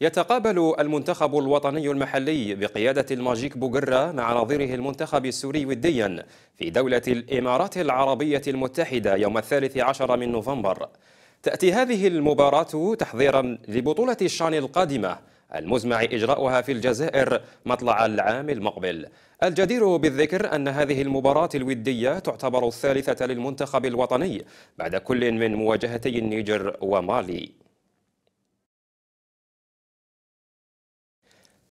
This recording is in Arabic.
يتقابل المنتخب الوطني المحلي بقيادة الماجيك بوغرة مع نظيره المنتخب السوري وديا في دولة الإمارات العربية المتحدة يوم الثالث عشر من نوفمبر تأتي هذه المباراة تحضيرا لبطولة الشان القادمة المزمع إجراؤها في الجزائر مطلع العام المقبل الجدير بالذكر أن هذه المباراة الودية تعتبر الثالثة للمنتخب الوطني بعد كل من مواجهتي النيجر ومالي